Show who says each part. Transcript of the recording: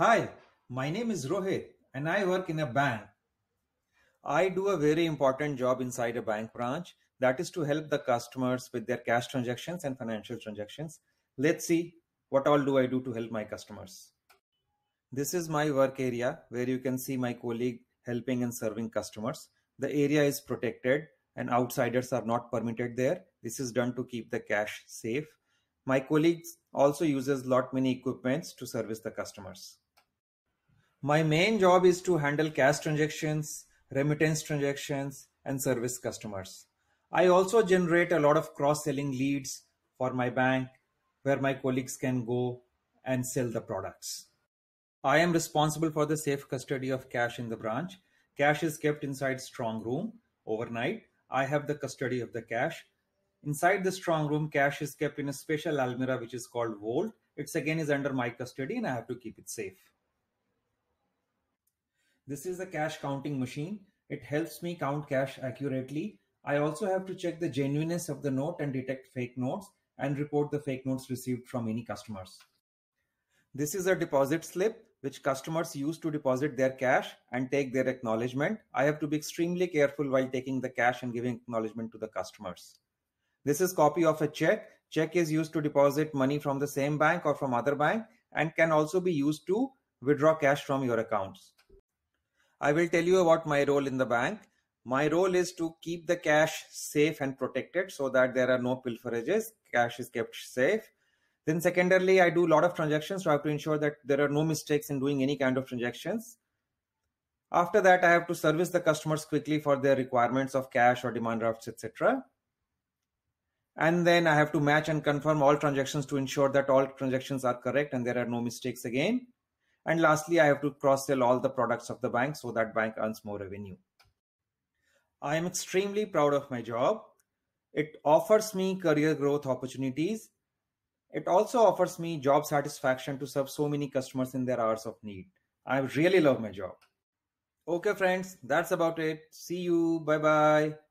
Speaker 1: Hi, my name is Rohit and I work in a bank. I do a very important job inside a bank branch that is to help the customers with their cash transactions and financial transactions. Let's see what all do I do to help my customers. This is my work area where you can see my colleague helping and serving customers. The area is protected and outsiders are not permitted there. This is done to keep the cash safe. My colleagues also uses lot many equipments to service the customers. My main job is to handle cash transactions, remittance transactions, and service customers. I also generate a lot of cross-selling leads for my bank where my colleagues can go and sell the products. I am responsible for the safe custody of cash in the branch. Cash is kept inside strong room overnight. I have the custody of the cash. Inside the strong room, cash is kept in a special almirah which is called vault. It's again is under my custody and I have to keep it safe. This is a cash counting machine. It helps me count cash accurately. I also have to check the genuineness of the note and detect fake notes and report the fake notes received from any customers. This is a deposit slip which customers use to deposit their cash and take their acknowledgement. I have to be extremely careful while taking the cash and giving acknowledgement to the customers. This is copy of a check. Check is used to deposit money from the same bank or from other bank and can also be used to withdraw cash from your accounts. I will tell you about my role in the bank. My role is to keep the cash safe and protected so that there are no pilferages, cash is kept safe. Then secondarily, I do a lot of transactions, so I have to ensure that there are no mistakes in doing any kind of transactions. After that, I have to service the customers quickly for their requirements of cash or demand drafts, etc. And then I have to match and confirm all transactions to ensure that all transactions are correct and there are no mistakes again. And lastly, I have to cross sell all the products of the bank so that bank earns more revenue. I am extremely proud of my job. It offers me career growth opportunities. It also offers me job satisfaction to serve so many customers in their hours of need. I really love my job. Okay, friends, that's about it. See you. Bye bye.